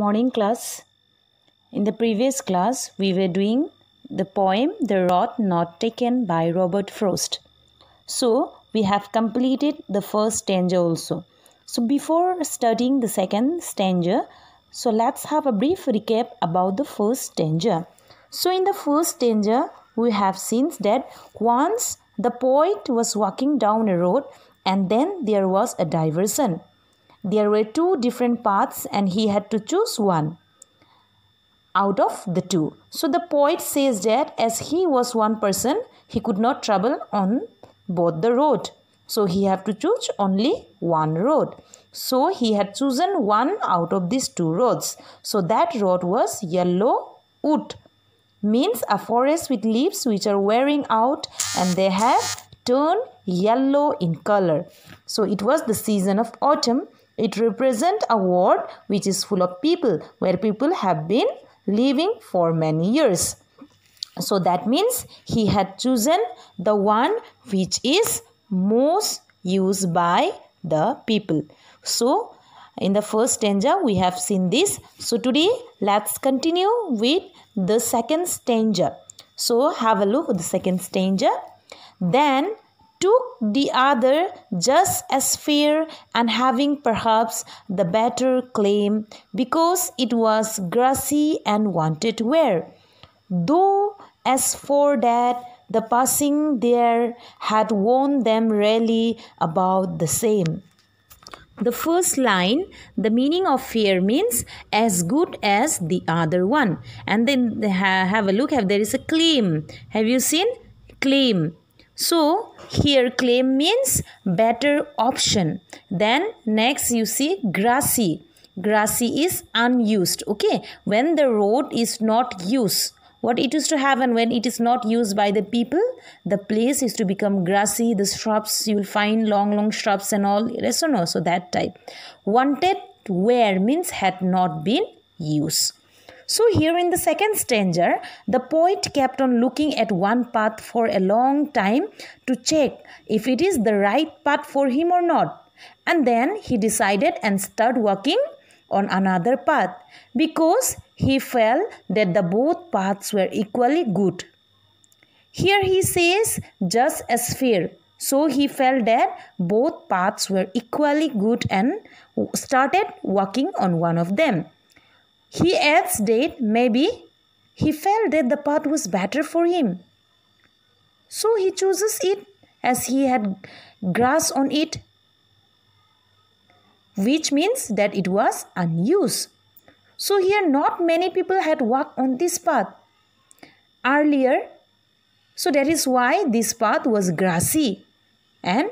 morning class. In the previous class, we were doing the poem The Rod Not Taken by Robert Frost. So, we have completed the first stanza also. So, before studying the second stanza, so let's have a brief recap about the first stanza. So, in the first stanza, we have seen that once the poet was walking down a road and then there was a diversion. There were two different paths and he had to choose one out of the two. So the poet says that as he was one person, he could not travel on both the road. So he had to choose only one road. So he had chosen one out of these two roads. So that road was yellow wood. Means a forest with leaves which are wearing out and they have turned yellow in color. So it was the season of autumn it represents a world which is full of people, where people have been living for many years. So that means he had chosen the one which is most used by the people. So in the first stanza we have seen this. So today let's continue with the second stanza. So have a look at the second stanza. Then took the other just as fair and having perhaps the better claim because it was grassy and wanted wear. Though as for that, the passing there had won them really about the same. The first line, the meaning of fair means as good as the other one. And then have a look, have there is a claim. Have you seen? Claim so here claim means better option. Then next you see grassy. Grassy is unused. Okay. When the road is not used. What it is to happen when it is not used by the people? The place is to become grassy. The shrubs, you will find long, long shrubs and all. Yes or no? So that type. Wanted where means had not been used. So, here in the second stanza, the poet kept on looking at one path for a long time to check if it is the right path for him or not. And then he decided and started walking on another path because he felt that the both paths were equally good. Here he says, just as fair. So he felt that both paths were equally good and started walking on one of them. He adds that maybe he felt that the path was better for him. So he chooses it as he had grass on it, which means that it was unused. So here not many people had walked on this path earlier. So that is why this path was grassy and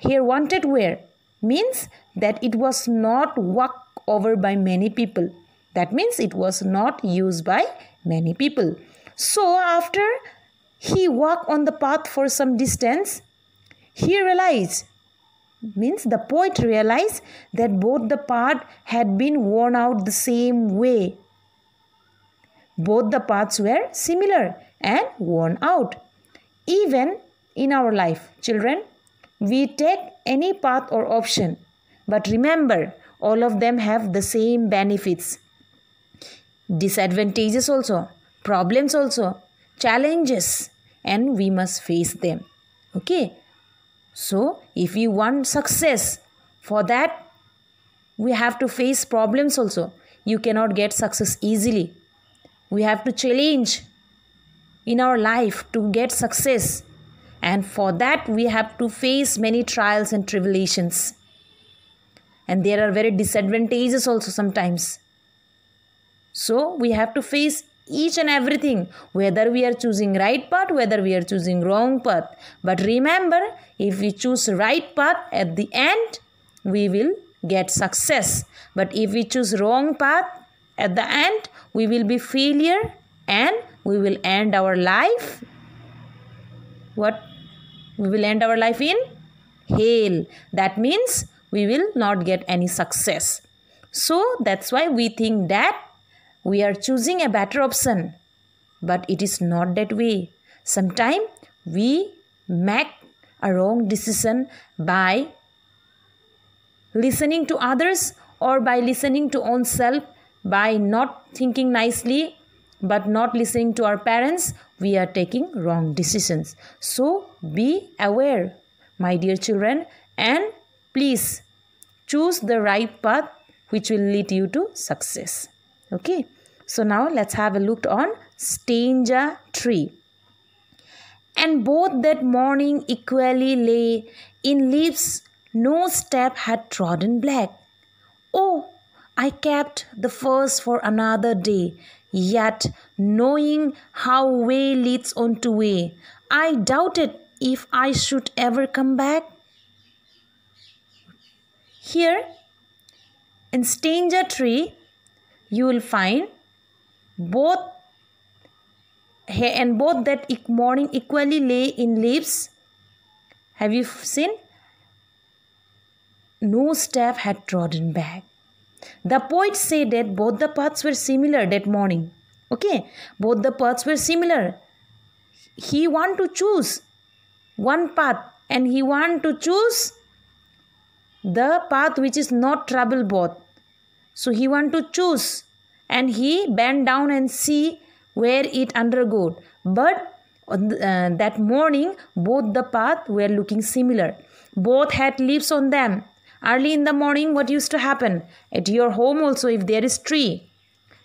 here wanted wear means that it was not walked over by many people. That means it was not used by many people. So after he walked on the path for some distance, he realized, means the poet realized that both the paths had been worn out the same way. Both the paths were similar and worn out. Even in our life, children, we take any path or option. But remember, all of them have the same benefits disadvantages also, problems also, challenges, and we must face them. Okay? So, if we want success, for that we have to face problems also. You cannot get success easily. We have to challenge in our life to get success. And for that, we have to face many trials and tribulations. And there are very disadvantages also sometimes so we have to face each and everything whether we are choosing right path whether we are choosing wrong path but remember if we choose right path at the end we will get success but if we choose wrong path at the end we will be failure and we will end our life what we will end our life in hell that means we will not get any success so that's why we think that we are choosing a better option. But it is not that way. Sometimes we make a wrong decision by listening to others or by listening to oneself, by not thinking nicely, but not listening to our parents, we are taking wrong decisions. So be aware, my dear children, and please choose the right path which will lead you to success. Okay. So now let's have a look on Stanger tree. And both that morning equally lay in leaves no step had trodden black. Oh, I kept the first for another day, yet knowing how way leads on to way, I doubted if I should ever come back. Here, in Stanger Tree, you will find both and both that morning equally lay in leaves have you seen no staff had trodden back the poet said that both the paths were similar that morning okay both the paths were similar he want to choose one path and he want to choose the path which is not trouble both so he want to choose and he bent down and see where it undergoed. But uh, that morning, both the path were looking similar. Both had leaves on them. Early in the morning, what used to happen? At your home also, if there is tree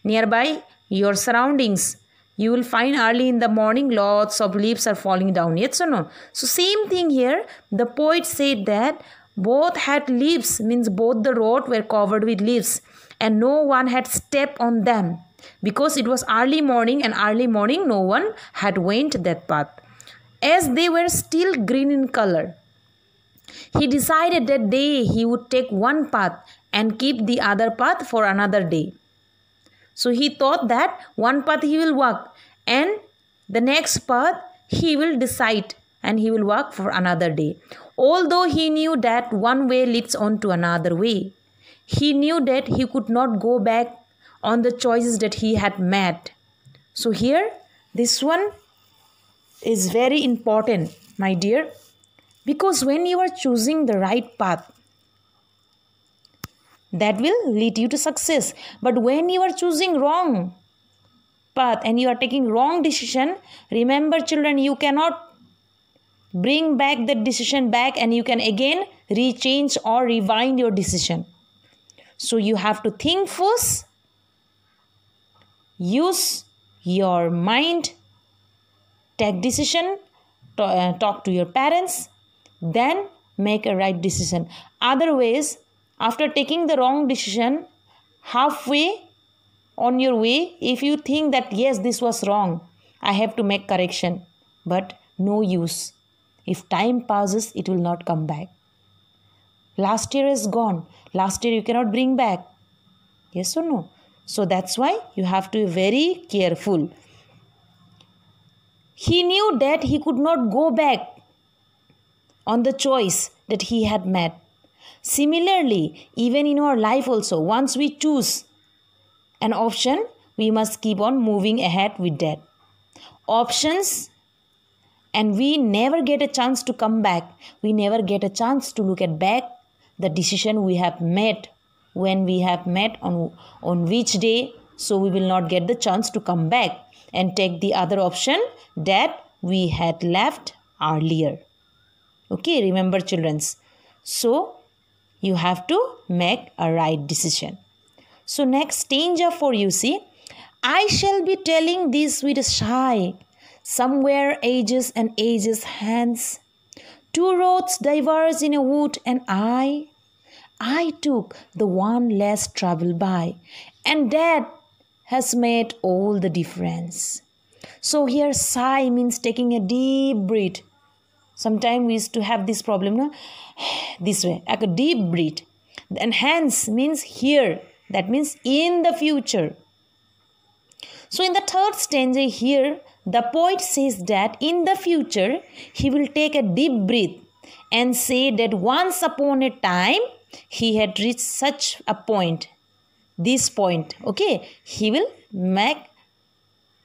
nearby, your surroundings, you will find early in the morning lots of leaves are falling down. Yes or no? So same thing here. The poet said that both had leaves means both the road were covered with leaves and no one had stepped on them because it was early morning and early morning no one had went that path as they were still green in color he decided that day he would take one path and keep the other path for another day so he thought that one path he will walk and the next path he will decide and he will walk for another day although he knew that one way leads on to another way he knew that he could not go back on the choices that he had made. So, here, this one is very important, my dear, because when you are choosing the right path, that will lead you to success. But when you are choosing wrong path and you are taking wrong decision, remember, children, you cannot bring back that decision back and you can again rechange or rewind your decision. So you have to think first, use your mind, take decision, uh, talk to your parents, then make a right decision. Otherwise, after taking the wrong decision, halfway on your way, if you think that yes, this was wrong, I have to make correction, but no use. If time passes, it will not come back. Last year is gone. Last year you cannot bring back. Yes or no? So that's why you have to be very careful. He knew that he could not go back on the choice that he had made. Similarly, even in our life also, once we choose an option, we must keep on moving ahead with that. Options and we never get a chance to come back we never get a chance to look at back the decision we have made when we have met on on which day so we will not get the chance to come back and take the other option that we had left earlier okay remember childrens so you have to make a right decision so next danger for you see i shall be telling this with a sigh somewhere ages and ages hence Two roads diverge in a wood, and I, I took the one less traveled by, and that has made all the difference. So here, sigh means taking a deep breath. Sometimes we used to have this problem, no? this way, like a deep breath. And hence means here, that means in the future. So in the third stanza here, the poet says that in the future he will take a deep breath and say that once upon a time he had reached such a point. This point, okay, he will make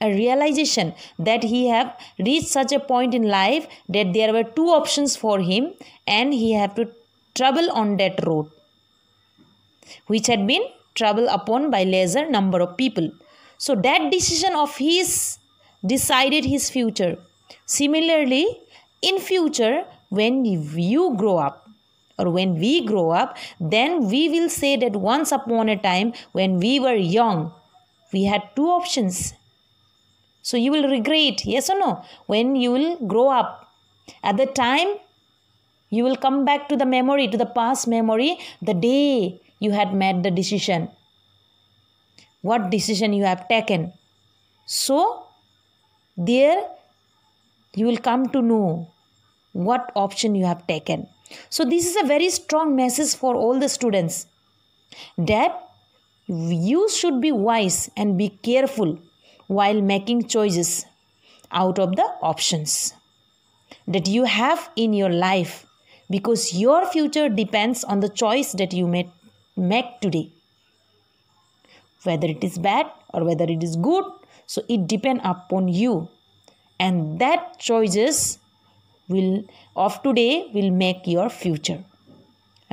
a realization that he have reached such a point in life that there were two options for him and he have to travel on that road which had been traveled upon by lesser number of people so that decision of his decided his future. Similarly, in future, when you grow up, or when we grow up, then we will say that once upon a time when we were young, we had two options. So you will regret, yes or no, when you will grow up. At the time, you will come back to the memory, to the past memory, the day you had made the decision. What decision you have taken. So, there you will come to know what option you have taken so this is a very strong message for all the students that you should be wise and be careful while making choices out of the options that you have in your life because your future depends on the choice that you may make today whether it is bad or whether it is good so it depends upon you and that choices will of today will make your future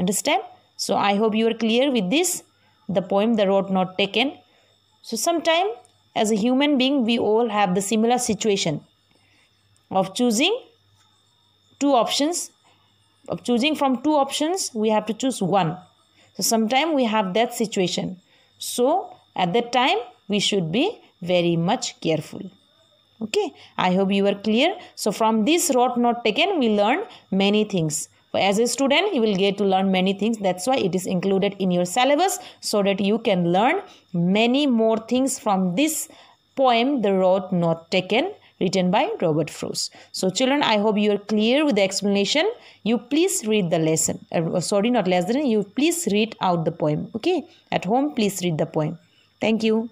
understand so i hope you are clear with this the poem the road not taken so sometime as a human being we all have the similar situation of choosing two options of choosing from two options we have to choose one so sometimes we have that situation so at that time we should be very much careful okay i hope you are clear so from this road not taken we learned many things as a student you will get to learn many things that's why it is included in your syllabus so that you can learn many more things from this poem the road not taken written by robert frost so children i hope you are clear with the explanation you please read the lesson uh, sorry not lesson you please read out the poem okay at home please read the poem thank you